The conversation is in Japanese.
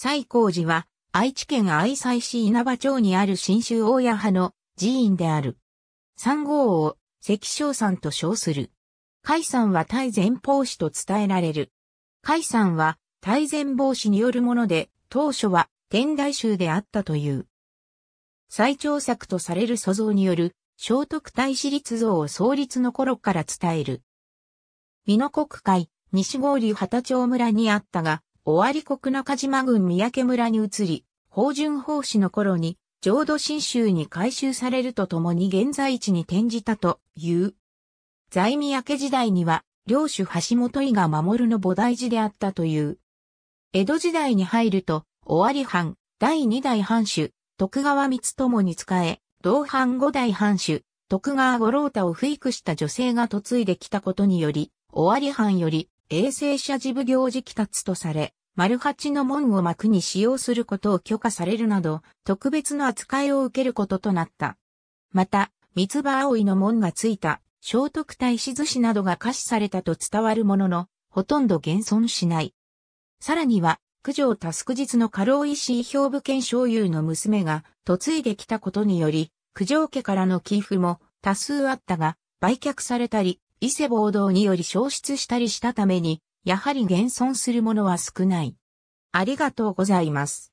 西光寺は、愛知県愛西市稲葉町にある新州大谷派の寺院である。三号を石昌山と称する。海山は大前法師と伝えられる。海山は大前法師によるもので、当初は天台宗であったという。最長作とされる祖像による聖徳太子立像を創立の頃から伝える。美濃国会、西郡畑町村にあったが、尾張国中島郡三宅村に移り、法順法師の頃に、浄土真宗に改修されるとともに現在地に転じたという。在三宅時代には、領主橋本伊賀守の菩提寺であったという。江戸時代に入ると、尾張藩、第二代藩主、徳川光友に仕え、同藩五代藩主、徳川五郎太を不育した女性が嫁いできたことにより、尾張藩より、衛生者事部行事帰達とされ、丸八の門を幕に使用することを許可されるなど、特別の扱いを受けることとなった。また、三つ葉葵の門がついた、聖徳太子寿司などが可視されたと伝わるものの、ほとんど現存しない。さらには、九条タスク日の過労石井兵部兼商友の娘が嫁いできたことにより、九条家からの寄付も多数あったが、売却されたり、伊勢暴動により消失したりしたために、やはり現存するものは少ない。ありがとうございます。